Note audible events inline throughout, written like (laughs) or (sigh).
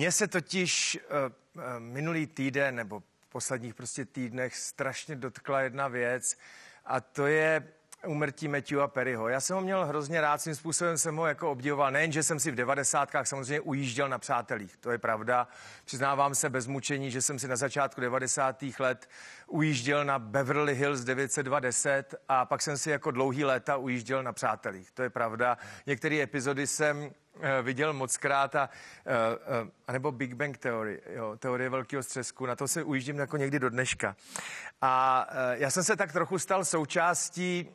Mně se totiž eh, eh, minulý týden nebo posledních prostě týdnech strašně dotkla jedna věc a to je umrtí a Perryho. Já jsem ho měl hrozně rád, svým způsobem jsem ho jako obdivoval. Nejen, že jsem si v devadesátkách samozřejmě ujížděl na přátelích, to je pravda. Přiznávám se bez mučení, že jsem si na začátku 90. let ujížděl na Beverly Hills 920 a pak jsem si jako dlouhý léta ujížděl na přátelích, to je pravda. Některé epizody jsem Eh, viděl moc krát a, eh, eh, a nebo Big Bang Theory, jo, teorie velkého střesku, na to se ujíždím jako někdy do dneška. A já jsem se tak trochu stal součástí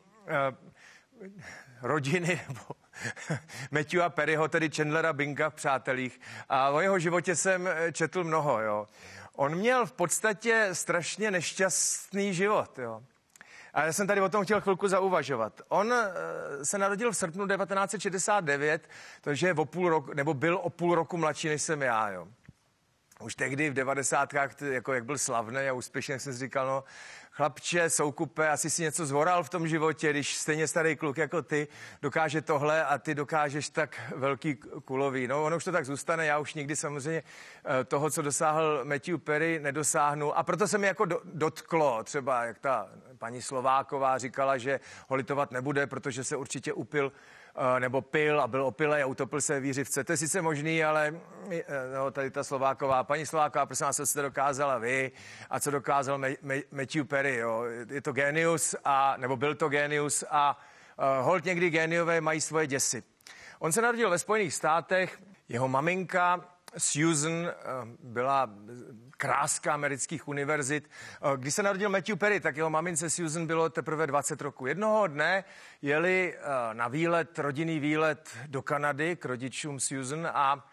rodiny (laughs) nebo Matthew a Perryho, tedy Chandlera Binka v Přátelích. A o jeho životě jsem četl mnoho, jo. On měl v podstatě strašně nešťastný život, jo. A já jsem tady o tom chtěl chvilku zauvažovat. On eh, se narodil v srpnu 1969, takže je o půl roku, nebo byl o půl roku mladší, než jsem já, jo. Už tehdy v devadesátkách, jako jak byl slavný a úspěšný, jsem si říkal, no, chlapče, soukupe, asi si něco zvoral v tom životě, když stejně starý kluk jako ty dokáže tohle a ty dokážeš tak velký kulový. No, ono už to tak zůstane, já už nikdy samozřejmě eh, toho, co dosáhl Matthew Perry, nedosáhnu. A proto se mi jako do, dotklo, třeba jak ta paní Slováková říkala, že ho litovat nebude, protože se určitě upil Eh, nebo pil a byl opilej a utopil se výřivce. To je sice možný, ale eh, no, tady ta Slováková, paní Slováková, prosím vás, co jste dokázala vy a co dokázal Me- Me- Matthew Perry, jo. Je to genius a, nebo byl to genius a uh, hold někdy geniové mají svoje děsy. On se narodil ve Spojených státech, jeho maminka Susan byla kráska amerických univerzit. Eh, když se narodil Matthew Perry, tak jeho mamince Susan bylo teprve 20 roku. Jednoho dne jeli eh, na výlet, rodinný výlet do Kanady k rodičům Susan a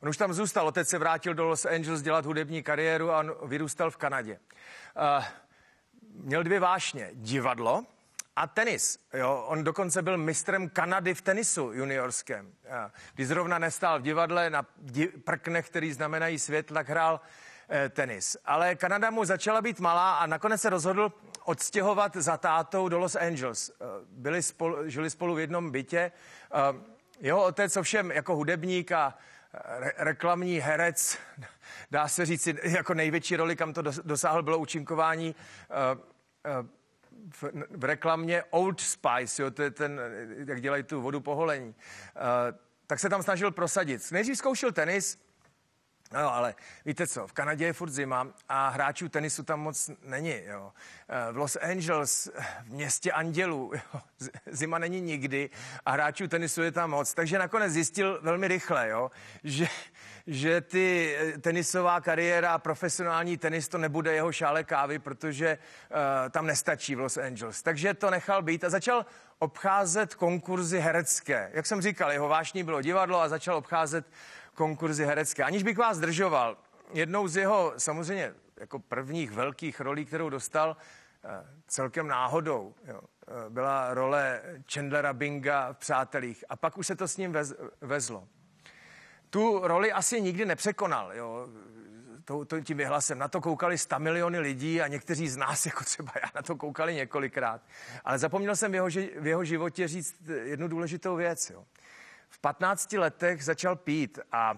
On už tam zůstal, otec se vrátil do Los Angeles dělat hudební kariéru a on vyrůstal v Kanadě. Eh, měl dvě vášně, divadlo a tenis. Jo, on dokonce byl mistrem Kanady v tenisu juniorském. když zrovna nestál v divadle na prknech, který znamenají svět, tak hrál Eh, tenis. Ale Kanada mu začala být malá a nakonec se rozhodl odstěhovat za tátou do Los Angeles. Eh, byli spolu, žili spolu v jednom bytě. Eh, jeho otec ovšem jako hudebník a re- reklamní herec, (laughs) dá se říct, jako největší roli, kam to dosáhl, bylo účinkování v, v reklamě Old Spice, jo, to je ten, jak dělají tu vodu poholení. Tak se tam snažil prosadit. Nejdřív zkoušel tenis, No, ale víte co, v Kanadě je furt zima a hráčů tenisu tam moc není. Jo. Eh, v Los Angeles, v městě andělů, (laughs) jo. zima není nikdy a hráčů tenisu je tam moc. Takže nakonec zjistil velmi rychle, jo, že, že ty eh, tenisová kariéra a profesionální tenis to nebude jeho šále kávy, protože uh, tam nestačí v Los Angeles. Takže to nechal být a začal obcházet konkurzy herecké. Jak jsem říkal, jeho vášní bylo divadlo a začal obcházet konkurzy herecké. Aniž bych vás zdržoval, jednou z jeho samozřejmě jako prvních velkých rolí, kterou dostal eh, celkem náhodou, jo, eh, byla role Chandlera Binga v Přátelích. A pak už se to s ním vez, vezlo. Tu roli asi nikdy nepřekonal. Jo to, to, tím vyhlasem. Na to koukali 100 miliony lidí a někteří z nás, (laughs) jako třeba já, na to koukali několikrát. Ale zapomněl jsem v jeho, v jeho životě říct jednu důležitou věc. Jo. V 15 letech začal pít a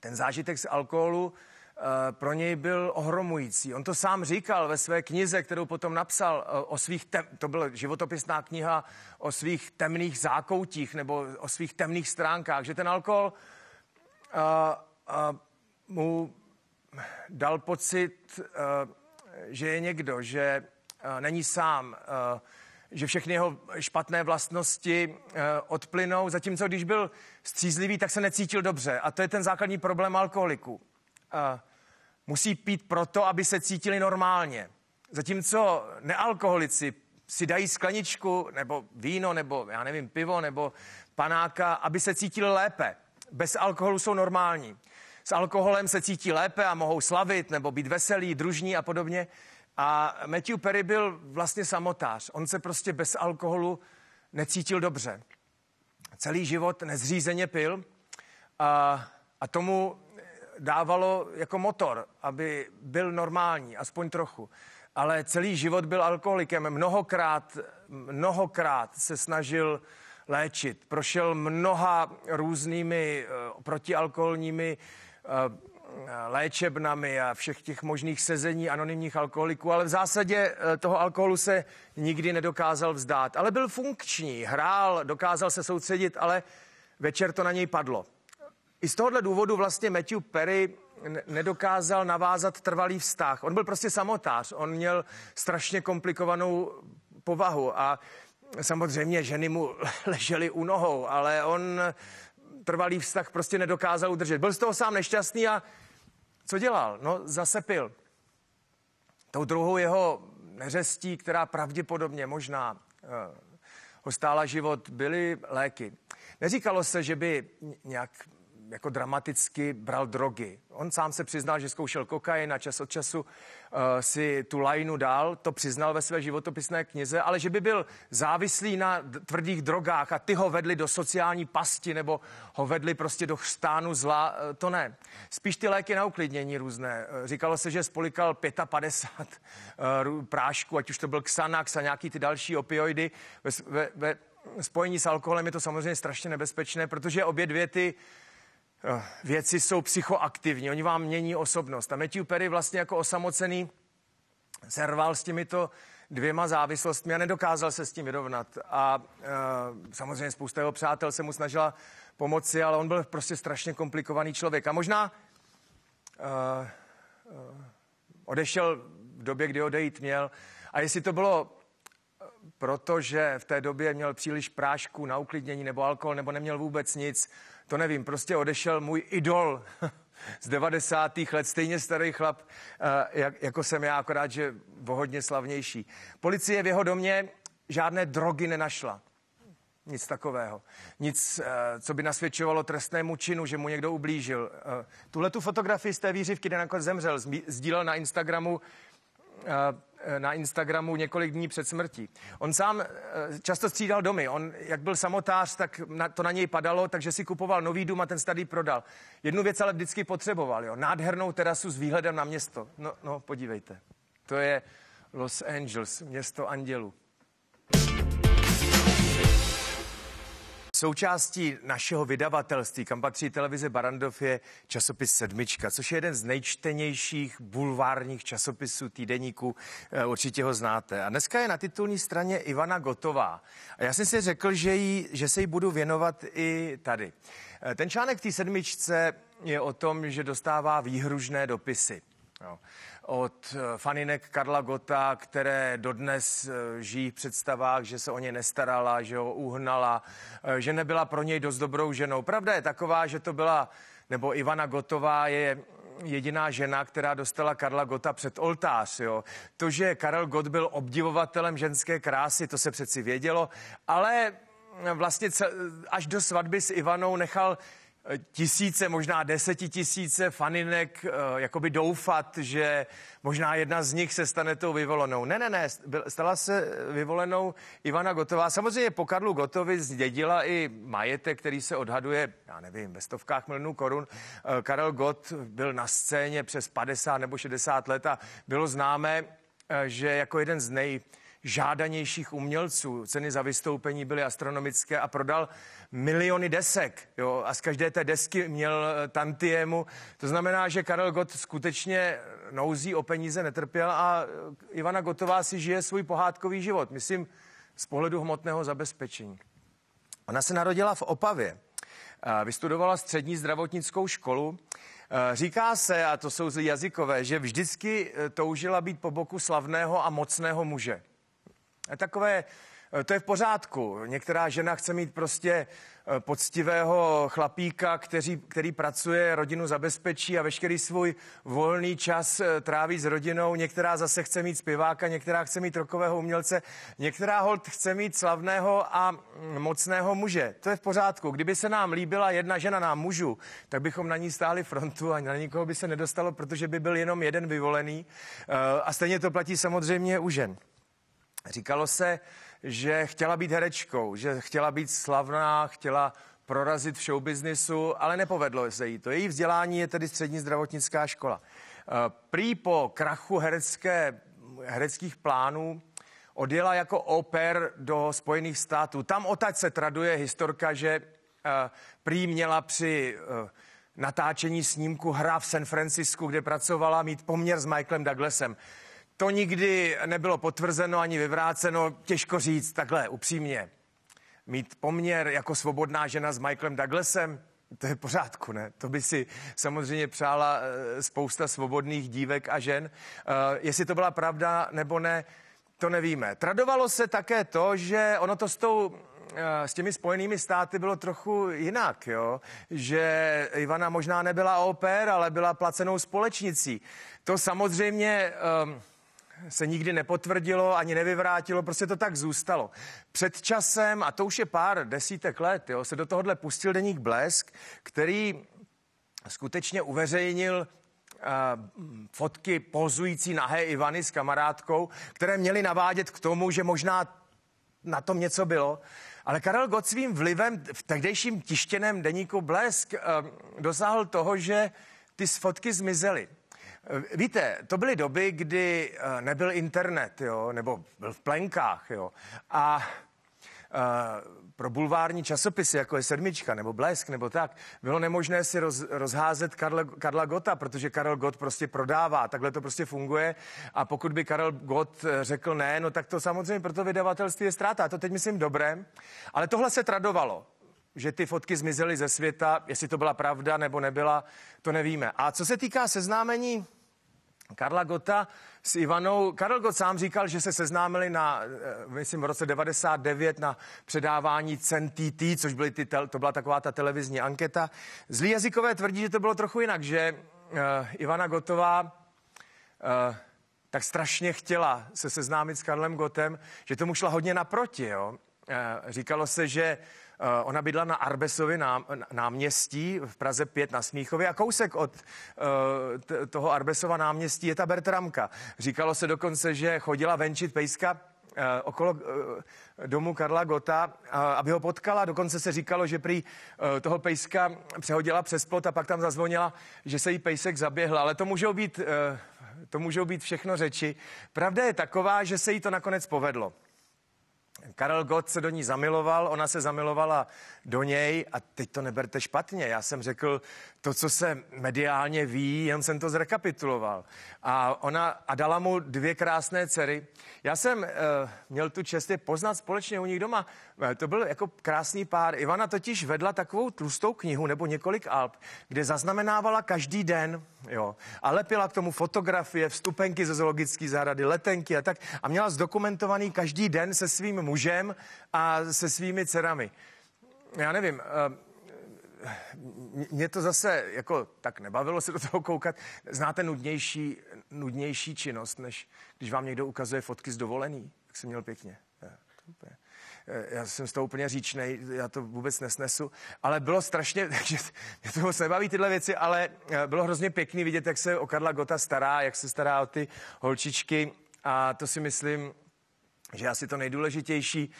ten zážitek z alkoholu eh, pro něj byl ohromující. On to sám říkal ve své knize, kterou potom napsal eh, o svých, tem, to byla životopisná kniha o svých temných zákoutích nebo o svých temných stránkách, že ten alkohol a, eh, a mu dal pocit, a, že je někdo, že a, není sám, A, že všechny jeho špatné vlastnosti eh, odplynou, zatímco když byl střízlivý, tak se necítil dobře. A to je ten základní problém alkoholiků. Eh, musí pít proto, aby se cítili normálně. Zatímco nealkoholici si dají skleničku nebo víno nebo já nevím pivo nebo panáka, aby se cítili lépe. Bez alkoholu jsou normální. S alkoholem se cítí lépe a mohou slavit nebo být veselí, družní a podobně. A Matthew Perry byl vlastně samotář. On se prostě bez alkoholu necítil dobře. Celý život nezřízeně pil a, a tomu dávalo jako motor, aby byl normální, aspoň trochu. Ale celý život byl alkoholikem. Mnohokrát, mnohokrát se snažil léčit. Prošel mnoha různými eh, protialkoholními eh, léčebnami a všech těch možných sezení anonymních alkoholiků, ale v zásadě eh, toho alkoholu se nikdy nedokázal vzdát. Ale byl funkční, hrál, dokázal se soustředit, ale večer to na něj padlo. I z tohohle důvodu vlastně Matthew Perry nedokázal navázat trvalý vztah. On byl prostě samotář, on měl strašně komplikovanou povahu a samozřejmě ženy mu (laughs) ležely u nohou, ale on trvalý vztah prostě nedokázal udržet. Byl z toho sám nešťastný a co dělal? No, zase pil. Tou druhou jeho neřestí, která pravděpodobně možná ho eh, stála život, byly léky. Neříkalo se, že by nějak jako dramaticky bral drogy. On sám se přiznal, že zkoušel kokain a čas od času uh, si tu lajnu dal, to přiznal ve své životopisné knize, ale že by byl závislý na tvrdých drogách a ty ho vedli do sociální pasti nebo ho vedli prostě do stánu zla, uh, to ne. Spíš ty léky na uklidnění různé. Uh, říkalo se, že spolikal 55 uh, prášku, ať už to byl Xanax a nějaký ty další opioidy ve, ve, ve spojení s alkoholem je to samozřejmě strašně nebezpečné, protože obě dvě ty Eh, věci jsou psychoaktivní, oni vám mění osobnost. A Matthew Perry vlastně jako osamocený serval s těmito dvěma závislostmi a nedokázal se s tím vyrovnat. A eh, samozřejmě spousta jeho přátel se mu snažila pomoci, ale on byl prostě strašně komplikovaný člověk. A možná eh, odešel v době, kdy odejít měl. A jestli to bylo proto, že v té době měl příliš prášku na uklidnění nebo alkohol, nebo neměl vůbec nic, to nevím, prostě odešel můj idol (laughs) z 90. let, stejně starý chlap, eh, jak, jako jsem já, akorát, že vohodně slavnější. Policie v jeho domě žádné drogy nenašla. Nic takového. Nic, eh, co by nasvědčovalo trestnému činu, že mu někdo ublížil. Eh, tuhle tu fotografii z té výřivky, kde nakonec zemřel, sdílel na Instagramu Eh, na Instagramu několik dní před smrtí. On sám eh, často střídal domy. On, jak byl samotář, tak na, to na něj padalo, takže si kupoval nový dům a ten starý prodal. Jednu věc ale vždycky potřeboval, jo. Nádhernou terasu s výhledem na město. No, no podívejte. To je Los Angeles, město andělů. Součástí našeho vydavatelství, kam patří televize Barandov, je časopis Sedmička, což je jeden z nejčtenějších bulvárních časopisů týdeníku. Eh, určitě ho znáte. A dneska je na titulní straně Ivana Gotová. A já jsem si řekl, že, jí, že se jí budu věnovat i tady. Eh, ten článek v té sedmičce je o tom, že dostává výhružné dopisy. No od eh, faninek Karla Gota, které dodnes eh, žijí v představách, že se o ně nestarala, že ho uhnala, eh, že nebyla pro něj dost dobrou ženou. Pravda je taková, že to byla, nebo Ivana Gotová je jediná žena, která dostala Karla Gota před oltář. Jo. To, že Karel Gott byl obdivovatelem ženské krásy, to se přeci vědělo, ale vlastně až do svatby s Ivanou nechal tisíce, možná desetitisíce faninek eh, jakoby doufat, že možná jedna z nich se stane tou vyvolenou. Ne, ne, ne, stala se vyvolenou Ivana Gotová. Samozřejmě po Karlu Gotovi zdědila i majetek, který se odhaduje, já nevím, ve stovkách milionů korun. Eh, Karel Gott byl na scéně přes 50 nebo 60 let a bylo známé, eh, že jako jeden z nej žádanějších umělců. Ceny za vystoupení byly astronomické a prodal miliony desek. Jo? A z každé té desky měl eh, tantiemu. To znamená, že Karel Gott skutečně nouzí o peníze netrpěl a eh, Ivana Gotová si žije svůj pohádkový život. Myslím, z pohledu hmotného zabezpečení. Ona se narodila v Opavě. Eh, vystudovala střední zdravotnickou školu. Říká se, a to jsou jazykové, že vždycky toužila být po boku slavného a mocného muže. Eh, takové, eh, to je v pořádku. Některá žena chce mít prostě eh, poctivého chlapíka, který, který pracuje, rodinu zabezpečí a veškerý svůj volný čas tráví s rodinou. Některá zase chce mít zpěváka, některá chce mít rokového umělce, některá hold chce mít slavného a mm, mocného muže. To je v pořádku. Kdyby se nám líbila jedna žena nám mužu, tak bychom na ní stáli frontu a na nikoho by se nedostalo, protože by byl jenom jeden vyvolený. A stejně to platí samozřejmě u žen. Říkalo se, že chtěla být herečkou, že chtěla být slavná, chtěla prorazit v showbiznisu, ale nepovedlo se jí to. Její vzdělání je tedy střední zdravotnická škola. Eh, prý po krachu herecké, hereckých plánů odjela jako oper do Spojených států. Tam otač se traduje historka, že eh, prý měla při eh, natáčení snímku hra v San Francisku, kde pracovala, mít poměr s Michaelem Douglasem. To nikdy nebylo potvrzeno ani vyvráceno, těžko říct takhle upřímně. Mít poměr jako svobodná žena s Michaelem Douglasem, to je pořádku, ne? To by si samozřejmě přála eh, spousta svobodných dívek a žen. Eh, jestli to byla pravda nebo ne, to nevíme. Tradovalo se také to, že ono to s tou eh, s těmi spojenými státy bylo trochu jinak, jo? že Ivana možná nebyla pair, ale byla placenou společnicí. To samozřejmě um, se nikdy nepotvrdilo ani nevyvrátilo, prostě to tak zůstalo. Před časem, a to už je pár desítek let, jo, se do tohohle pustil deník Blesk, který skutečně uveřejnil eh, fotky pozující nahé Ivany s kamarádkou, které měly navádět k tomu, že možná na tom něco bylo. Ale Karel Gott svým vlivem v tehdejším tištěném deníku Blesk eh, dosáhl toho, že ty fotky zmizely. Eh, víte, to byly doby, kdy eh, nebyl internet, jo, nebo byl v plenkách, jo. A eh, pro bulvární časopisy, jako je Sedmička nebo Blesk nebo tak, bylo nemožné si roz, rozházet Karla, Karla Gota, protože Karel Gott prostě prodává, takhle to prostě funguje a pokud by Karel Gott řekl ne, no tak to samozřejmě pro to vydavatelství je ztráta. To teď myslím dobré, ale tohle se tradovalo že ty fotky zmizely ze světa, jestli to byla pravda nebo nebyla, to nevíme. A co se týká seznámení Karla Gota s Ivanou. Karel Gott sám říkal, že se seznámili na, eh, myslím, v roce 99 na předávání cen TT, což byly ty, to byla taková ta televizní anketa. Zlí jazykové tvrdí, že to bylo trochu jinak, že uh, Ivana Gotová uh, eh, tak strašně chtěla se seznámit s Karlem Gotem, že tomu šla hodně naproti, jo? Eh, říkalo se, že eh, ona bydla na Arbesovi náměstí v Praze 5 na Smíchově a kousek od eh, toho Arbesova náměstí je ta Bertramka. Říkalo se dokonce, že chodila venčit pejska okolo domu Karla Gota, aby ho potkala. Dokonce se říkalo, že prý toho pejska přehodila přes plot a pak tam zazvonila, že se jí pejsek zaběhla. Ale to můžou být, to můžou být všechno řeči. Pravda je taková, že se jí to nakonec povedlo. Karel Gott se do ní zamiloval, ona se zamilovala do něj a teď to neberte špatně. Já jsem řekl to, co se mediálně ví, jen jsem to zrekapituloval. A ona a dala mu dvě krásné dcery. Já jsem uh, měl tu čest je poznat společně u nich doma. Eh, to byl jako krásný pár. Ivana totiž vedla takovou tlustou knihu nebo několik alb, kde zaznamenávala každý den, jo, a lepila k tomu fotografie, vstupenky ze zoologické zahrady, letenky a tak. A měla zdokumentovaný každý den se svým mužem mužem a se svými dcerami. Já nevím, eh, mě to zase jako tak nebavilo se do toho koukat. Znáte nudnější, nudnější činnost, než když vám někdo ukazuje fotky z dovolený, jak jsem měl pěkně. Eh, já jsem z toho úplně říčnej, já to vůbec nesnesu, ale bylo strašně, (laughs) takže mě to moc nebaví tyhle věci, ale eh, bylo hrozně pěkný vidět, jak se o Karla Gota stará, jak se stará o ty holčičky a to si myslím, že asi to nejdůležitější,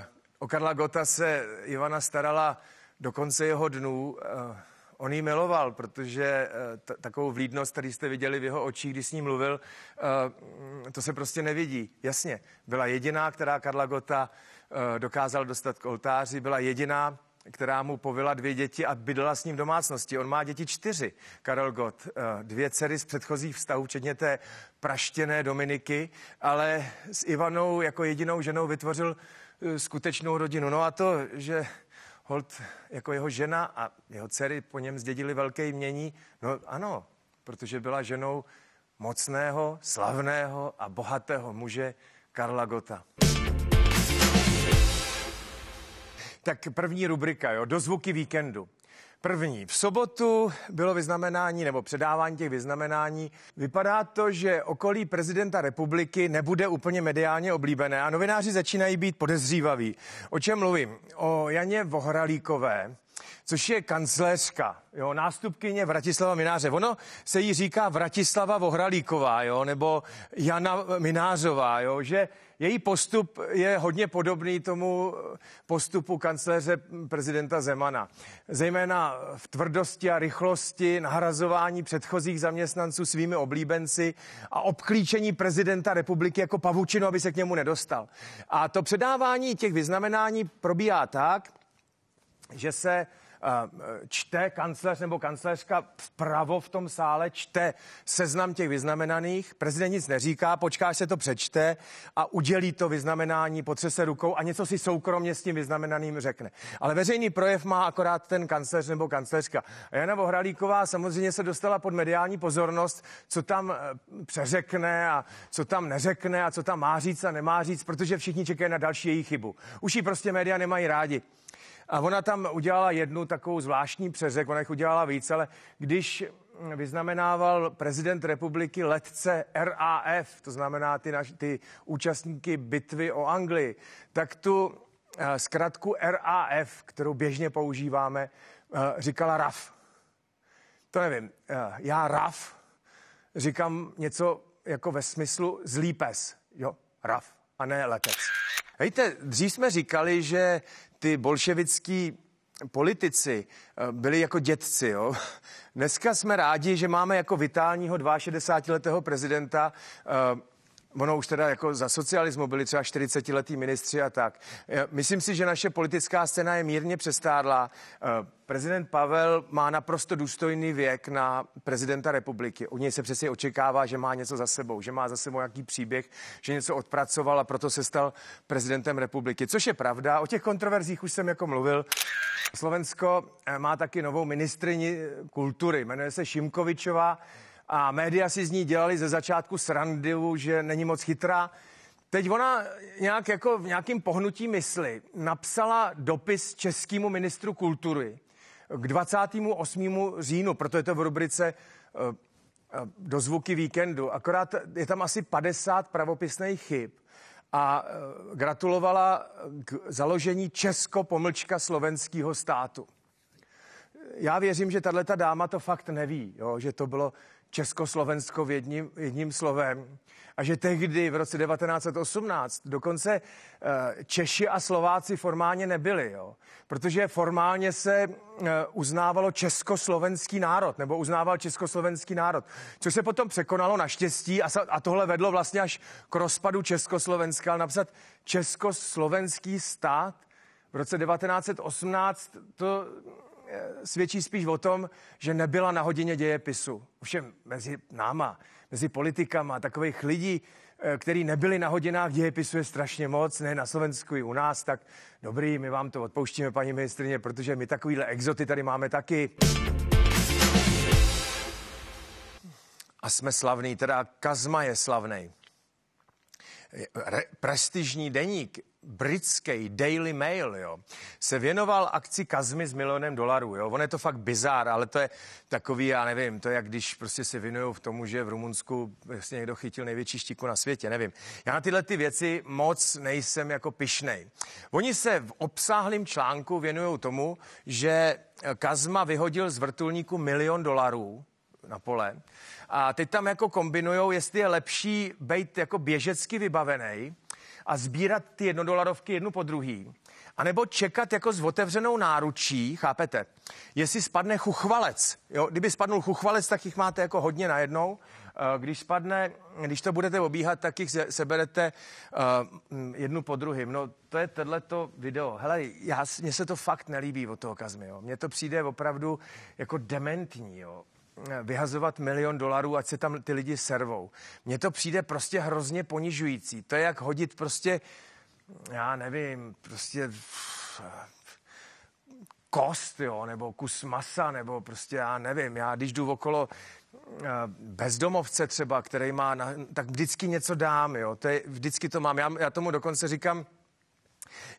eh, o Karla Gota se Ivana starala do konce jeho dnů. Eh, on ji miloval, protože eh, t- takovou vlídnost, který jste viděli v jeho očích, když s ním mluvil, to se prostě nevidí. Jasně, byla jediná, která Karla Gota dokázal dostat k oltáři, byla jediná, která mu povila dvě děti a bydlela s ním v domácnosti. On má děti čtyři, Karel Gott, eh, dvě dcery z předchozích vztahů, včetně té praštěné Dominiky, ale s Ivanou jako jedinou ženou vytvořil eh, skutečnou rodinu. No a to, že Holt jako jeho žena a jeho dcery po něm zdědili velké jmění, no ano, protože byla ženou mocného, slavného a bohatého muže Karla Gota. Tak první rubrika, jo, zvuky víkendu. První. V sobotu bylo vyznamenání nebo předávání těch vyznamenání. Vypadá to, že okolí prezidenta republiky nebude úplně mediálně oblíbené a novináři začínají být podezřívaví. O čem mluvím? O Janě Vohralíkové, což je kancléřka, jo, nástupkyně Vratislava Mináře. Ono se jí říká Vratislava Vohralíková, jo, nebo Jana Minářová, jo, že její postup je hodně podobný tomu eh, postupu kancléře prezidenta Zemana. Zejména v tvrdosti a rychlosti nahrazování předchozích zaměstnanců svými oblíbenci a obklíčení prezidenta republiky jako pavučinu, aby se k němu nedostal. A to předávání těch vyznamenání probíhá tak, že se čte kancléř nebo kancléřka vpravo v tom sále, čte seznam těch vyznamenaných, prezident nic neříká, počká, až se to přečte a udělí to vyznamenání, se rukou a něco si soukromně s tím vyznamenaným řekne. Ale veřejný projev má akorát ten kancléř nebo kancléřka. A Jana Vohralíková samozřejmě se dostala pod mediální pozornost, co tam e, přeřekne a co tam neřekne a co tam má říct a nemá říct, protože všichni čekají na další její chybu. Už ji prostě média nemají rádi. A ona tam udělala jednu takovou zvláštní přeřek, ona jich udělala víc, ale když vyznamenával prezident republiky letce RAF, to znamená ty, naš, ty účastníky bitvy o Anglii, tak tu eh, zkratku RAF, kterou běžně používáme, eh, říkala RAF. To nevím, eh, já RAF říkám něco jako ve smyslu zlý pes, jo, RAF a ne letec. Víte, dřív jsme říkali, že ty bolševický politici eh, byli jako dětci. Jo? (laughs) Dneska jsme rádi, že máme jako vitálního 62-letého prezidenta eh, ono už teda jako za socialismu byli třeba 40 letý ministři a tak. Eh, myslím si, že naše politická scéna je mírně přestádla. Eh, prezident Pavel má naprosto důstojný věk na prezidenta republiky. U něj se přesně očekává, že má něco za sebou, že má za sebou nějaký příběh, že něco odpracoval a proto se stal prezidentem republiky. Což je pravda, o těch kontroverzích už jsem jako mluvil. Slovensko eh, má taky novou ministrini kultury, jmenuje se Šimkovičová a média si z ní dělali ze začátku srandu, že není moc chytrá. Teď ona nějak jako v nějakým pohnutí mysli napsala dopis českému ministru kultury k 28. říjnu, proto je to v rubrice eh, eh, do zvuky víkendu. Akorát je tam asi 50 pravopisných chyb a eh, gratulovala k založení Česko-pomlčka slovenského státu. Já věřím, že tahle dáma to fakt neví, jo, že to bylo Československo v jedním, jedním slovem. A že tehdy, v roce 1918, dokonce eh, Češi a Slováci formálně nebyli, jo? protože formálně se eh, uznávalo československý národ, nebo uznával československý národ, co se potom překonalo naštěstí a, a tohle vedlo vlastně až k rozpadu Československa, ale napsat československý stát v roce 1918, to Eh, svědčí spíš o tom, že nebyla na hodině dějepisu. Ovšem mezi náma, mezi politikama, takových lidí, eh, který nebyli na hodinách dějepisu je strašně moc, ne na Slovensku i u nás, tak dobrý, my vám to odpouštíme, paní ministrině, protože my takovýhle exoty tady máme taky. A jsme slavný, teda Kazma je slavný. Re- prestižní deník britský Daily Mail, jo, se věnoval akci Kazmy s milionem dolarů, jo. On je to fakt bizár, ale to je takový, já nevím, to je jak když prostě se věnují v tomu, že v Rumunsku vlastně někdo chytil největší štíku na světě, nevím. Já na tyhle ty věci moc nejsem jako pišnej. Oni se v obsáhlém článku věnují tomu, že Kazma vyhodil z vrtulníku milion dolarů, na pole. A teď tam jako kombinujou, jestli je lepší být jako běžecky vybavený, a sbírat ty jednodolarovky jednu po druhý. A nebo čekat jako s otevřenou náručí, chápete, jestli spadne chuchvalec. Jo, kdyby spadnul chuchvalec, tak jich máte jako hodně najednou. Eh, když spadne, když to budete obíhat, tak jich seberete uh, jednu po druhým. No to je tohleto video. Hele, já, mně se to fakt nelíbí od toho Kazmy, jo. Mně to přijde opravdu jako dementní, jo vyhazovat milion dolarů, ať se tam ty lidi servou. Mně to přijde prostě hrozně ponižující. To je jak hodit prostě, já nevím, prostě kost, jo, nebo kus masa, nebo prostě já nevím, já když jdu okolo eh, bezdomovce třeba, který má, na, tak vždycky něco dám, jo, to je, vždycky to mám, já, já tomu dokonce říkám,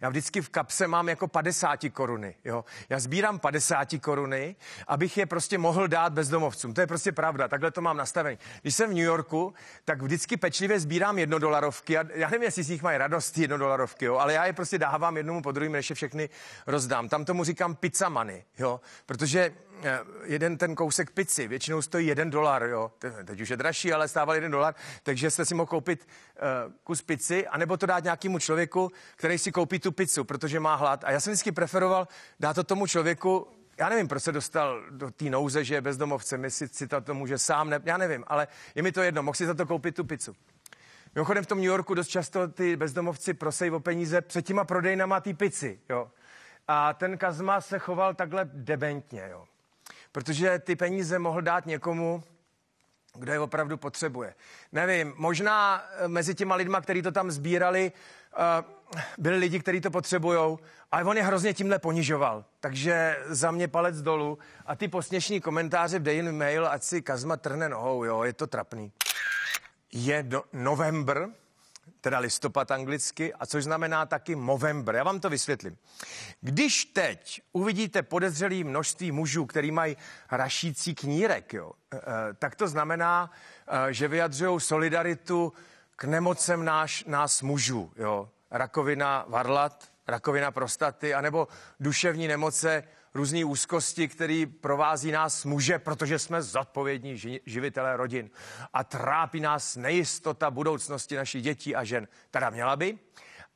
já vždycky v kapse mám jako 50 koruny. Jo? Já sbírám 50 koruny, abych je prostě mohl dát bezdomovcům. To je prostě pravda, takhle to mám nastavený. Když jsem v New Yorku, tak vždycky pečlivě sbírám jednodolarovky. A já nevím, jestli z nich mají radost jednodolarovky, jo? ale já je prostě dávám jednomu po druhém, než je všechny rozdám. Tam tomu říkám pizzamany, jo? protože Eh, jeden ten kousek pici, většinou stojí jeden dolar, jo. Teď už je dražší, ale stával jeden dolar, takže jste si mohl koupit uh, kus pici, anebo to dát nějakému člověku, který si koupí tu pizzu, protože má hlad. A já jsem vždycky preferoval dát to tomu člověku, já nevím, proč se dostal do té nouze, že je bezdomovce, jestli si to že sám, ne, já nevím, ale je mi to jedno, mohl si za to koupit tu pizzu. Mimochodem v tom New Yorku dost často ty bezdomovci prosejí o peníze před těma prodejnama té pici, jo. A ten Kazma se choval takhle debentně, jo protože ty peníze mohl dát někomu, kdo je opravdu potřebuje. Nevím, možná eh, mezi těma lidma, kteří to tam sbírali, eh, byli lidi, kteří to potřebují, ale on je hrozně tímhle ponižoval. Takže za mě palec dolů a ty posněšní komentáře v Daily Mail, ať si Kazma trhne nohou, jo, je to trapný. Je do novembr, teda listopad anglicky, a což znamená taky Movember. Já vám to vysvětlím. Když teď uvidíte podezřelý množství mužů, který mají rašící knírek, jo, e, e, tak to znamená, e, že vyjadřují solidaritu k nemocem náš, nás mužů. Jo. Rakovina varlat, rakovina prostaty, anebo duševní nemoce různé úzkosti, které provází nás muže, protože jsme zodpovědní živitelé rodin. A trápí nás nejistota budoucnosti našich dětí a žen. Teda měla by.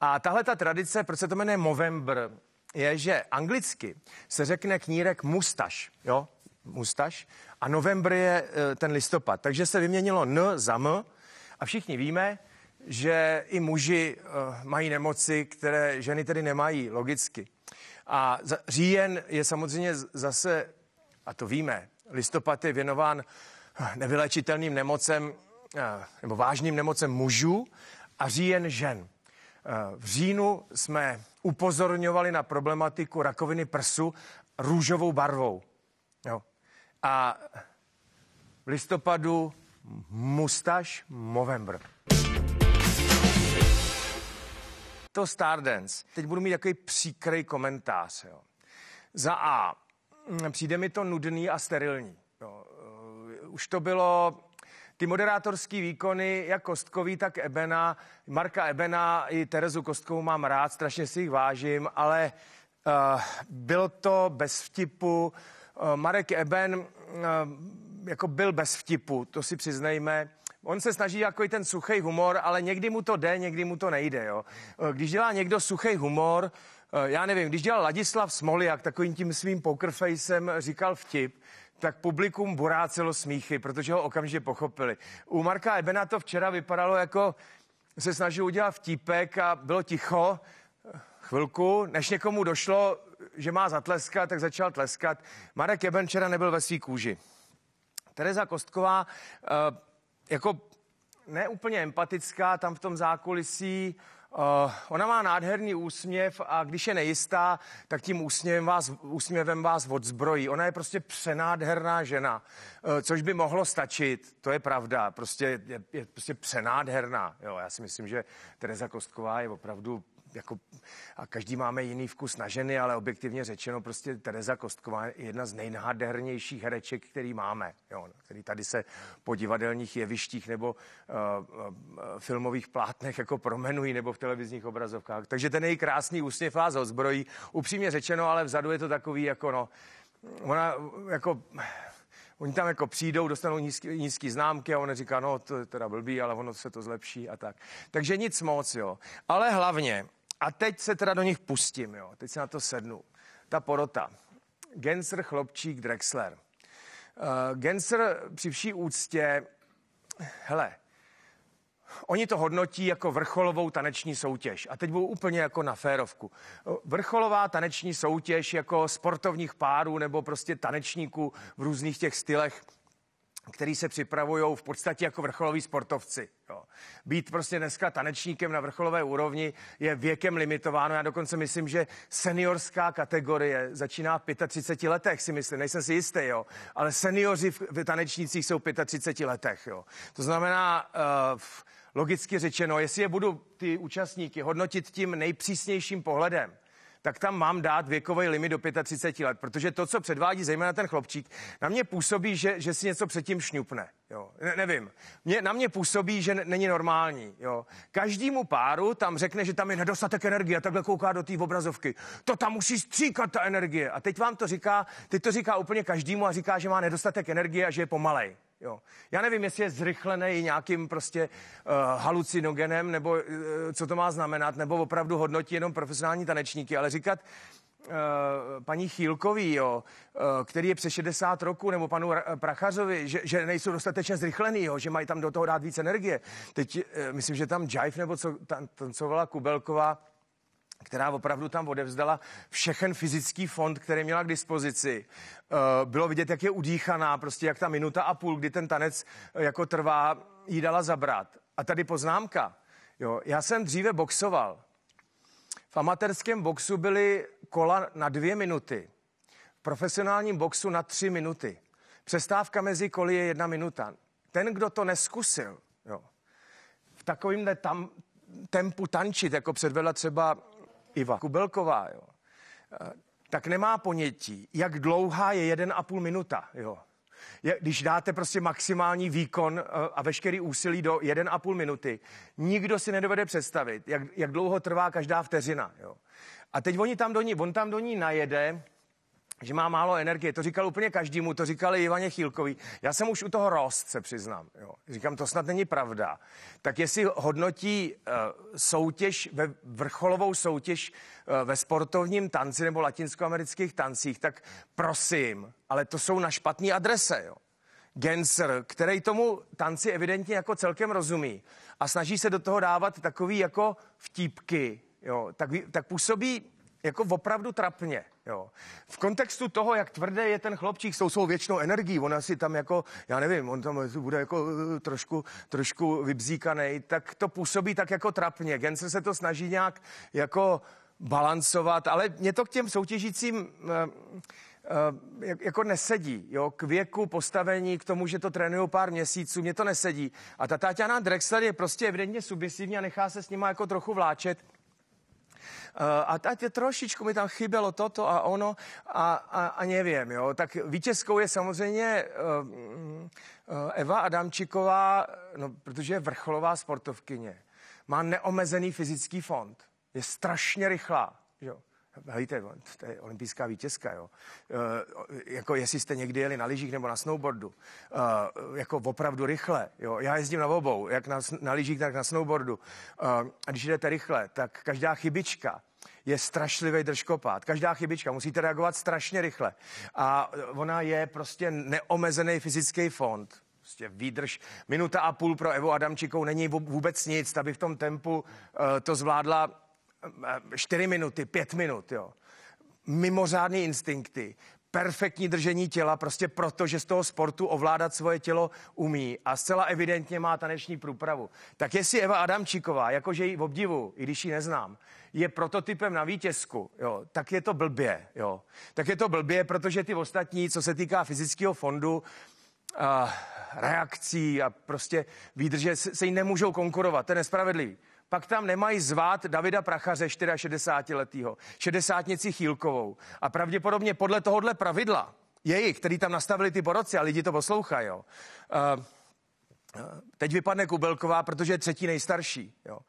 A tahle ta tradice, proč se to jmenuje Movember, je, že anglicky se řekne knírek mustaš, jo, mustaš, a november je e, ten listopad. Takže se vyměnilo N za M a všichni víme, že i muži e, mají nemoci, které ženy tedy nemají, logicky. A říjen je samozřejmě zase, a to víme, listopad je věnován eh, nevylečitelným nemocem eh, nebo vážným nemocem mužů a říjen žen. Eh, v říjnu jsme upozorňovali na problematiku rakoviny prsu růžovou barvou. Jo. A v listopadu mustaš Movember. To Stardance. Teď budu mít takový příkrej komentář. Jo. Za A. Mm, přijde mi to nudný a sterilní. Jo. Eh, už to bylo ty moderátorský výkony, jak Kostkový, tak Ebena, Marka Ebena i Terezu Kostkovou mám rád, strašně si jich vážím, ale uh, bylo to bez vtipu. Uh, Marek Eben uh, jako byl bez vtipu, to si přiznejme. On se snaží jako i ten suchý humor, ale někdy mu to jde, někdy mu to nejde. Jo. Eh, když dělá někdo suchý humor, eh, já nevím, když dělal Ladislav Smoliak takovým tím svým pokerfejsem říkal vtip, tak publikum burácelo smíchy, protože ho okamžitě pochopili. U Marka Ebena to včera vypadalo jako se snažil udělat vtípek a bylo ticho eh, chvilku, než někomu došlo, že má zatleskat, tak začal tleskat. Marek Eben včera nebyl ve svý kůži. Tereza Kostková jako neúplně empatická tam v tom zákulisí. Uh, ona má nádherný úsměv a když je nejistá, tak tím úsměvem vás, úsměvem vás odzbrojí. Ona je prostě přenádherná žena, uh, což by mohlo stačit, to je pravda, prostě je, je prostě přenádherná. Jo, já si myslím, že Tereza Kostková je opravdu jako, a každý máme jiný vkus na ženy, ale objektivně řečeno prostě Tereza Kostková je jedna z nejnádhernějších hereček, který máme, jo, který tady se po divadelních jevištích nebo uh, uh, filmových plátnech jako promenují nebo v televizních obrazovkách. Takže ten její krásný úsměv vás ozbrojí. Upřímně řečeno, ale vzadu je to takový jako no, ona jako oni tam jako přijdou, dostanou nízký, nízký známky a on říká, no to je teda blbý, ale ono se to zlepší a tak. Takže nic moc, jo. Ale hlavně, a teď se teda do nich pustím, jo. Teď se na to sednu. Ta porota. Genser, Chlopčík, Drexler. Uh, Genser při vší úctě, hele, Oni to hodnotí jako vrcholovou taneční soutěž. A teď budu úplně jako na férovku. Eh, vrcholová taneční soutěž jako sportovních párů nebo prostě tanečníků v různých těch stylech který se připravují v podstatě jako vrcholoví sportovci. Jo. Být prostě dneska tanečníkem na vrcholové úrovni je věkem limitováno. Já dokonce myslím, že seniorská kategorie začíná v 35 letech, si myslím, nejsem si jistý, jo. ale seniori v, v tanečnících jsou v 35 letech. Jo. To znamená, uh, logicky řečeno, jestli je budu ty účastníky hodnotit tím nejpřísnějším pohledem, tak tam mám dát věkový limit do 35 let, protože to, co předvádí zejména ten chlopčík, na mě působí, že, že si něco předtím šňupne. Jo, ne, nevím. Mě, na mě působí, že n- není normální. Jo. Každému páru tam řekne, že tam je nedostatek energie a takhle kouká do té obrazovky. To tam musí stříkat ta energie. A teď vám to říká, teď to říká úplně každému a říká, že má nedostatek energie a že je pomalej. Jo. Já nevím, jestli je zrychlený nějakým prostě uh, halucinogenem, nebo uh, co to má znamenat, nebo opravdu hodnotí jenom profesionální tanečníky, ale říkat, eh, paní Chýlkový, jo, který je přes 60 roku, nebo panu Prachařovi, že, že nejsou dostatečně zrychlený, jo, že mají tam do toho dát víc energie. Teď myslím, že tam Jive, nebo co tancovala Kubelková, která opravdu tam odevzdala všechen fyzický fond, který měla k dispozici. Eh, bylo vidět, jak je udýchaná, prostě jak ta minuta a půl, kdy ten tanec eh, jako trvá, jí dala zabrat. A tady poznámka. Jo, já jsem dříve boxoval. V amatérském boxu byly kola na dvě minuty. V profesionálním boxu na tři minuty. Přestávka mezi koly je jedna minuta. Ten, kdo to neskusil, jo, v takovémhle tam, tempu tančit, jako předvedla třeba Iva Kubelková, jo, eh, tak nemá ponětí, jak dlouhá je 1,5 minuta. Jo. Je, když dáte prostě maximální výkon eh, a veškerý úsilí do 1,5 minuty, nikdo si nedovede představit, jak, jak dlouho trvá každá vteřina. Jo. A teď oni tam do ní, on tam do ní najede že má málo energie. To říkal úplně každému, to říkali Ivaně Chýlkovi. Já jsem už u toho rost, se přiznám. Jo. Říkám, to snad není pravda. Tak jestli hodnotí uh, soutěž, ve vrcholovou soutěž uh, ve sportovním tanci nebo latinskoamerických tancích, tak prosím, ale to jsou na špatné adrese. Jo. Genser, který tomu tanci evidentně jako celkem rozumí a snaží se do toho dávat takový jako vtípky, jo, tak, tak působí jako opravdu trapně. Jo. V kontextu toho, jak tvrdý je ten chlopčík s tou svou věčnou energií, ona si tam jako, já nevím, on tam bude jako eh, trošku, trošku vybzíkaný, tak to působí tak jako trapně. Gensel se to snaží nějak jako balancovat, ale mě to k těm soutěžícím eh, eh, jako nesedí, jo, k věku, postavení, k tomu, že to trénuju pár měsíců, mě to nesedí. A ta Tatiana Drexler je prostě evidentně subjesivní a nechá se s nima jako trochu vláčet. Eh, a tady trošičku mi tam chybělo toto a ono a, a, a nevím, jo. Tak vítězkou je samozřejmě eh, eh, Eva Adamčiková, no, protože je vrcholová sportovkyně. Má neomezený fyzický fond. Je strašně rychlá, jo. Helejte, to je olympijská vítězka, jo. E, jako jestli jste někdy jeli na lyžích nebo na snowboardu, e, jako opravdu rychle, jo. Já jezdím na obou, jak na, na lyžích, tak na snowboardu. E, a když jdete rychle, tak každá chybička, je strašlivý držkopád. Každá chybička, musíte reagovat strašně rychle. A ona je prostě neomezený fyzický fond. Prostě výdrž. Minuta a půl pro Evo Adamčikou není vůbec nic, aby v tom tempu to zvládla 4 minuty, 5 minut, jo. Mimořádný instinkty, perfektní držení těla, prostě proto, že z toho sportu ovládat svoje tělo umí a zcela evidentně má taneční průpravu. Tak jestli Eva Adamčíková, jakože ji obdivu, i když ji neznám, je prototypem na vítězku, jo, tak je to blbě. Jo. Tak je to blbě, protože ty ostatní, co se týká fyzického fondu, a reakcí a prostě výdrže se jí nemůžou konkurovat. To je nespravedlivý. Pak tam nemají zvát Davida Prachaře 64-letého, 60 Chýlkovou. A pravděpodobně podle tohohle pravidla, jejich, který tam nastavili ty poroci a lidi to poslouchají, jo. Uh, Teď vypadne Kubelková, protože je třetí nejstarší. Jo.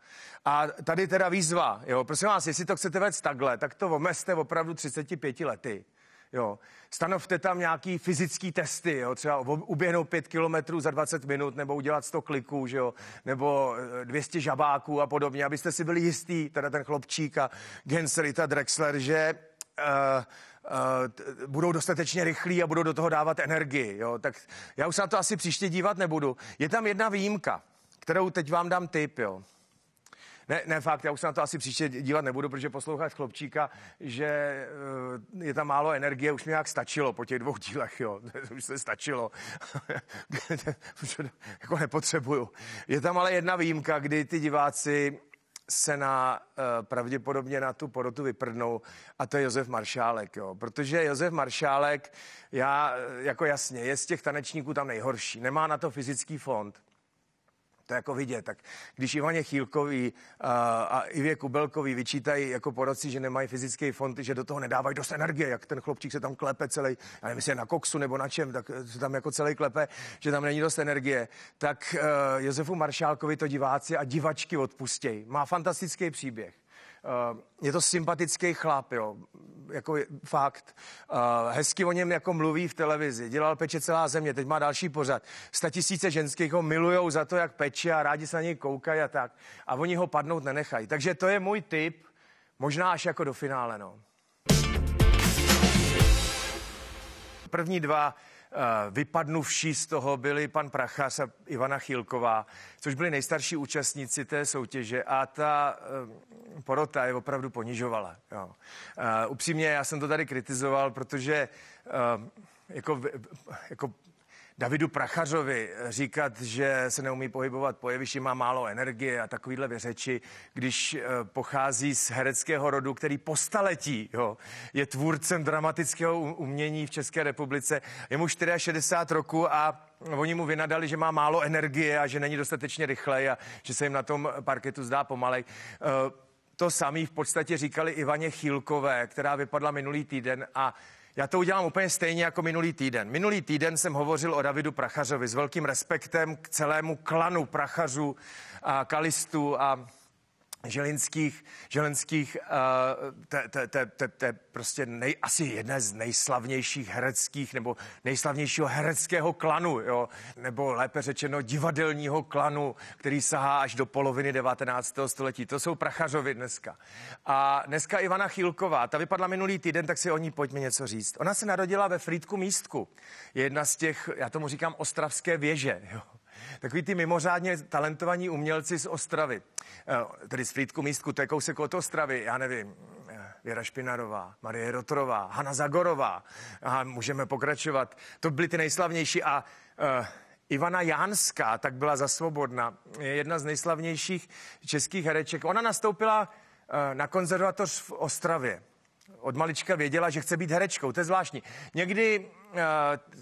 A tady teda výzva. Jo. Prosím vás, jestli to chcete vést takhle, tak to omezte opravdu 35 lety. Jo. Stanovte tam nějaký fyzický testy, jo. třeba uběhnout 5 kilometrů za 20 minut, nebo udělat 100 kliků, že jo. nebo 200 eh, žabáků a podobně, abyste si byli jistý, teda ten chlopčík a Genserita Drexler, že uh, Uh, budou dostatečně rychlí a budou do toho dávat energii. Jo? Tak já už se na to asi příště dívat nebudu. Je tam jedna výjimka, kterou teď vám dám tip. Jo? Ne, ne, fakt, já už se na to asi příště dívat nebudu, protože poslouchat chlopčíka, že eh, je tam málo energie, už mi nějak stačilo po těch dvou dílech, jo. (laughs) už se stačilo. (laughs) jako nepotřebuju. Je tam ale jedna výjimka, kdy ty diváci se na, eh, pravděpodobně na tu porotu vyprdnou a to je Josef Maršálek, jo. protože Josef Maršálek, já jako jasně, je z těch tanečníků tam nejhorší, nemá na to fyzický fond, to je jako vidět. Tak když Ivaně Chýlkový a, a Ivě Kubelkový vyčítají jako poradci, že nemají fyzické fonty, že do toho nedávají dost energie, jak ten chlopčík se tam klepe celý, já nevím, jestli je na koksu nebo na čem, tak se tam jako celý klepe, že tam není dost energie, tak uh, Josefu Maršálkovi to diváci a divačky odpustějí. Má fantastický příběh. Eh, je to sympatický chlap, jo, jako fakt. Eh, hezky o něm jako mluví v televizi, dělal peče celá země, teď má další pořad. Sta tisíce ženských ho milujou za to, jak peče a rádi se na něj koukají a tak. A oni ho padnout nenechají. Takže to je můj tip, možná až jako do finále, no. První dva Eh, vypadnuvší z toho byli pan Prachas a Ivana Chilková, což byli nejstarší účastníci té soutěže a ta eh, porota je opravdu ponižovala. Jo. Eh, upřímně, já jsem to tady kritizoval, protože jako, jako Davidu Prachařovi říkat, že se neumí pohybovat po jevišti, má málo energie a takovýhle věřeči, když eh, pochází z hereckého rodu, který po staletí jo, je tvůrcem dramatického umění v České republice. Je mu 64 roku a oni mu vynadali, že má málo energie a že není dostatečně rychlej a že se jim na tom parketu zdá pomalej. Eh, to samý v podstatě říkali Ivaně Chýlkové, která vypadla minulý týden a já to udělám úplně stejně jako minulý týden. Minulý týden jsem hovořil o Davidu Prachařovi s velkým respektem k celému klanu Prachařů a kalistů a Želinských, želinských eh, to je prostě nej, asi jedné z nejslavnějších hereckých nebo nejslavnějšího hereckého klanu, jo? nebo lépe řečeno divadelního klanu, který sahá až do poloviny 19. století. To jsou prachařovi dneska. A dneska Ivana Chýlková, ta vypadla minulý týden, tak si o ní pojďme něco říct. Ona se narodila ve Frýdku Místku. Je jedna z těch, já tomu říkám, ostravské věže. Jo? takový ty mimořádně talentovaní umělci z Ostravy, eh, tedy z Frýdku místku, to je kousek od Ostravy, já nevím, eh, Věra Špinarová, Marie Rotrová, Hanna Zagorová a můžeme pokračovat. To byly ty nejslavnější a eh, Ivana Jánská, tak byla za svobodna, je jedna z nejslavnějších českých hereček. Ona nastoupila na konzervatoř v Ostravě od malička věděla, že chce být herečkou. To je zvláštní. Někdy uh,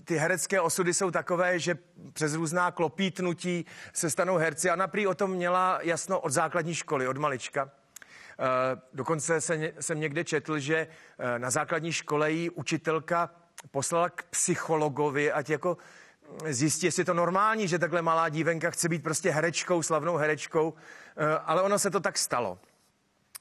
ty herecké osudy jsou takové, že přes různá klopítnutí se stanou herci. Anna prý o tom měla jasno od základní školy, od malička. Uh, dokonce se, jsem někde četl, že uh, na základní škole jí učitelka poslala k psychologovi, ať jako hm, zjistí, jestli je to normální, že takhle malá dívenka chce být prostě herečkou, slavnou herečkou, ale ono se to tak stalo.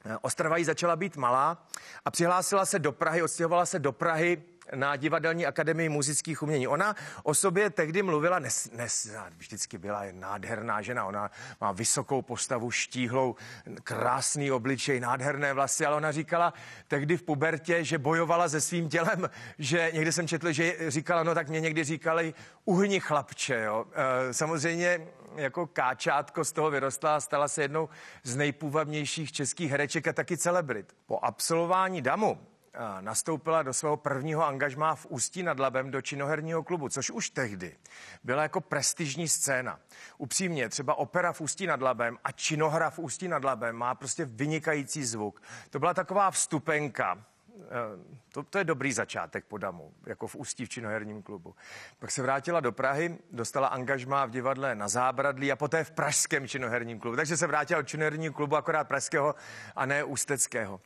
Eh, Ostrava jí začala být malá a přihlásila se do Prahy, odstěhovala se do Prahy na Divadelní akademii muzických umění. Ona o sobě tehdy mluvila, nes, nes, vždycky byla nádherná žena, ona má vysokou postavu, štíhlou, krásný obličej, nádherné vlasy, ale ona říkala tehdy v pubertě, že bojovala se svým tělem, že někde jsem četl, že říkala, no tak mě někdy říkali, uhni chlapče, jo. Eh, samozřejmě jako káčátko z toho vyrostla a stala se jednou z nejpůvabnějších českých hereček a taky celebrit. Po absolvování DAMu eh, nastoupila do svého prvního angažmá v Ústí nad Labem do činoherního klubu, což už tehdy byla jako prestižní scéna. Upřímně, třeba opera v Ústí nad Labem a činohra v Ústí nad Labem má prostě vynikající zvuk. To byla taková vstupenka Eh, to, to je dobrý začátek po Damu, jako v Ústí v činoherním klubu. Pak se vrátila do Prahy, dostala angažmá v divadle na Zábradlí a poté v Pražském činoherním klubu. Takže se vrátila do činoherního klubu akorát pražského a ne ústeckého.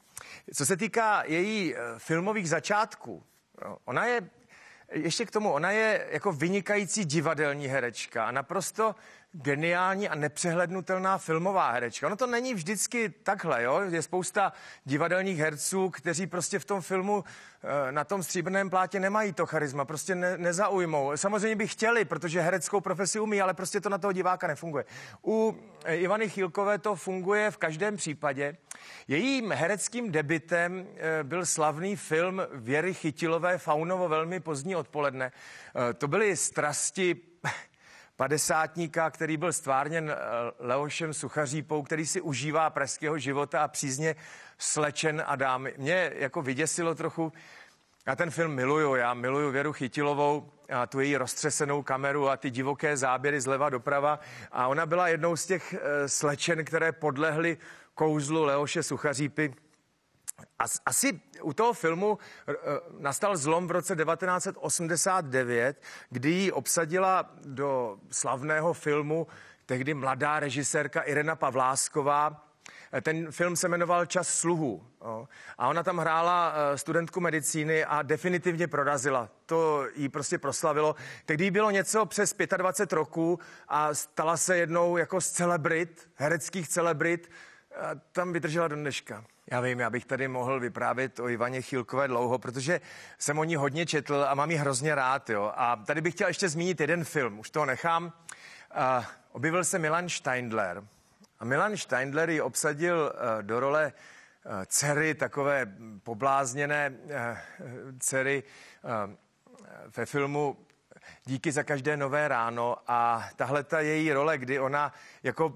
Co se týká její eh, filmových začátků, ona je ještě k tomu, ona je jako vynikající divadelní herečka a naprosto geniální a nepřehlednutelná filmová herečka. No to není vždycky takhle, jo? Je spousta divadelních herců, kteří prostě v tom filmu eh, na tom stříbrném plátě nemají to charisma, prostě ne, nezaujmou. Samozřejmě by chtěli, protože hereckou profesi umí, ale prostě to na toho diváka nefunguje. U eh, Ivany Chilkové to funguje v každém případě. Jejím hereckým debitem eh, byl slavný film Věry Chytilové Faunovo velmi pozdní odpoledne. To byly strasti (laughs) padesátníka, který byl stvárněn eh, Leošem Suchařípou, který si užívá pražského života a přízně slečen a dámy. Mě jako vyděsilo trochu, já ten film miluju, já miluju Věru Chytilovou, a tu její roztřesenou kameru a ty divoké záběry zleva doprava. A ona byla jednou z těch eh, slečen, které podlehly kouzlu Leoše Suchařípy, asi u toho filmu eh, nastal zlom v roce 1989, kdy ji obsadila do slavného filmu tehdy mladá režisérka Irena Pavlásková. Eh, ten film se jmenoval Čas sluhů. A ona tam hrála eh, studentku medicíny a definitivně prorazila. To jí prostě proslavilo. Tehdy bylo něco přes 25 roků a stala se jednou jako z celebrit, hereckých celebrit, a tam vydržela do dneška. Já vím, já bych tady mohl vyprávět o Ivaně Chilkové dlouho, protože jsem o ní hodně četl a mám ji hrozně rád. Jo. A tady bych chtěl ještě zmínit jeden film, už toho nechám. A objevil se Milan Steindler. A Milan Steindler ji obsadil eh, do role eh, dcery, takové poblázněné eh, dcery ve filmu Díky za každé nové ráno a tahle ta její role, kdy ona jako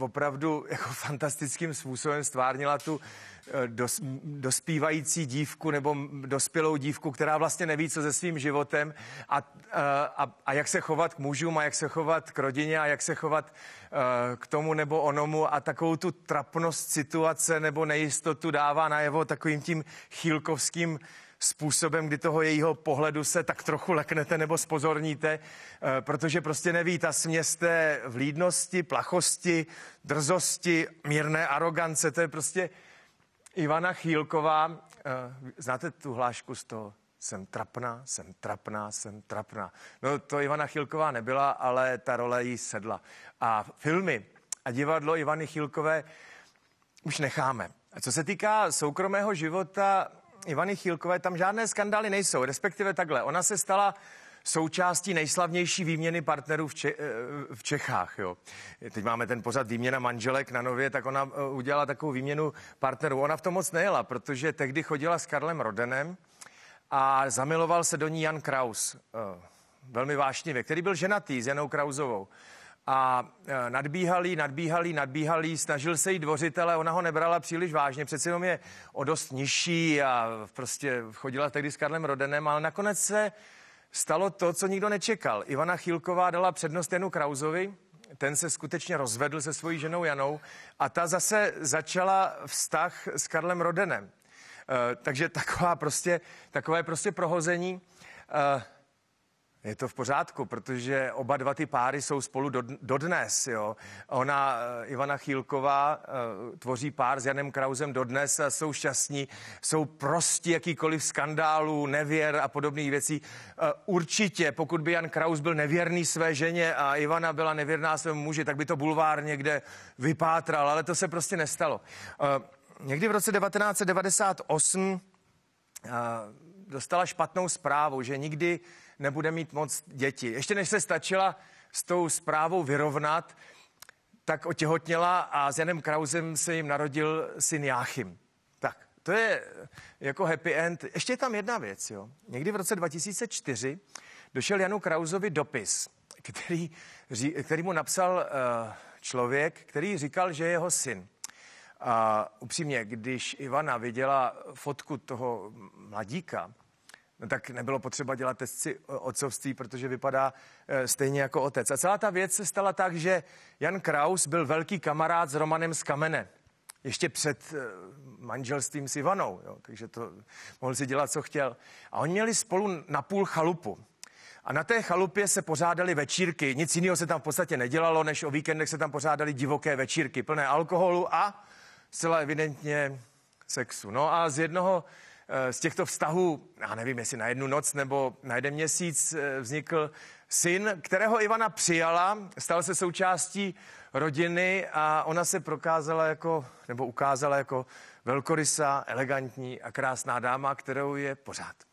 opravdu jako (laughs) fantastickým způsobem stvárnila tu eh, dos, dospívající dívku nebo dospělou dívku, která vlastně neví, co se svým životem a, eh, a, a jak se chovat k mužům a jak se chovat k rodině a jak se chovat eh, k tomu nebo onomu a takovou tu trapnost situace nebo nejistotu dává najevo takovým tím chýlkovským způsobem, kdy toho jejího pohledu se tak trochu leknete nebo spozorníte, eh, protože prostě neví, ta směs té vlídnosti, plachosti, drzosti, mírné arogance, to je prostě Ivana Chýlková. Eh, znáte tu hlášku z toho? Jsem trapná, jsem trapná, jsem trapná. No to Ivana Chýlková nebyla, ale ta role jí sedla. A filmy a divadlo Ivany Chýlkové už necháme. A co se týká soukromého života, Ivany Chýlkové tam žádné skandály nejsou, respektive takhle. Ona se stala součástí nejslavnější výměny partnerů v, Če- eh, v Čechách. Jo. Teď máme ten pořad výměna manželek na nově, tak ona eh, udělala takovou výměnu partnerů. Ona v tom moc nejela, protože tehdy chodila s Karlem Rodenem a zamiloval se do ní Jan Kraus, eh, velmi vášnivě, který byl ženatý s Janou Krausovou a nadbíhalý, e, nadbíhalý, nadbíhalý, snažil se jí dvořitele, ona ho nebrala příliš vážně, Přeci jenom je o dost nižší a prostě chodila tehdy s Karlem Rodenem, ale nakonec se stalo to, co nikdo nečekal. Ivana Chilková dala přednost Janu Krauzovi, ten se skutečně rozvedl se svojí ženou Janou a ta zase začala vztah s Karlem Rodenem. E, takže taková prostě, takové prostě prohození. E, je to v pořádku, protože oba dva ty páry jsou spolu dodnes. Do jo. Ona, eh, Ivana Chýlková, eh, tvoří pár s Janem Krausem dodnes a jsou šťastní, jsou prostě jakýkoliv skandálů, nevěr a podobných věcí. Eh, určitě, pokud by Jan Kraus byl nevěrný své ženě a Ivana byla nevěrná svému muži, tak by to bulvár někde vypátral, ale to se prostě nestalo. Někdy v roce 1998 dostala špatnou zprávu, že nikdy nebude mít moc děti. Ještě než se stačila s tou zprávou vyrovnat, tak otěhotněla a s Janem Krausem se jim narodil syn Jáchym. Tak, to je eh, jako happy end. Ještě je tam jedna věc, jo. Někdy v roce 2004 došel Janu Krausovi dopis, který, který mu napsal eh, člověk, který říkal, že je jeho syn. A upřímně, když Ivana viděla fotku toho mladíka, no tak nebylo potřeba dělat testci eh, otcovství, protože vypadá eh, stejně jako otec. A celá ta věc se stala tak, že Jan Kraus byl velký kamarád s Romanem z Kamene. Ještě před eh, manželstvím s Ivanou, jo, takže to mohl si dělat, co chtěl. A oni měli spolu na půl chalupu. A na té chalupě se pořádali večírky. Nic jiného se tam v podstatě nedělalo, než o víkendech se tam pořádali divoké večírky, plné alkoholu a zcela evidentně sexu. No a z jednoho Eh, z těchto vztahů, já nevím, jestli na jednu noc nebo na jeden měsíc eh, vznikl syn, kterého Ivana přijala, stal se součástí rodiny a ona se prokázala jako, nebo ukázala jako velkorysá, elegantní a krásná dáma, kterou je pořád.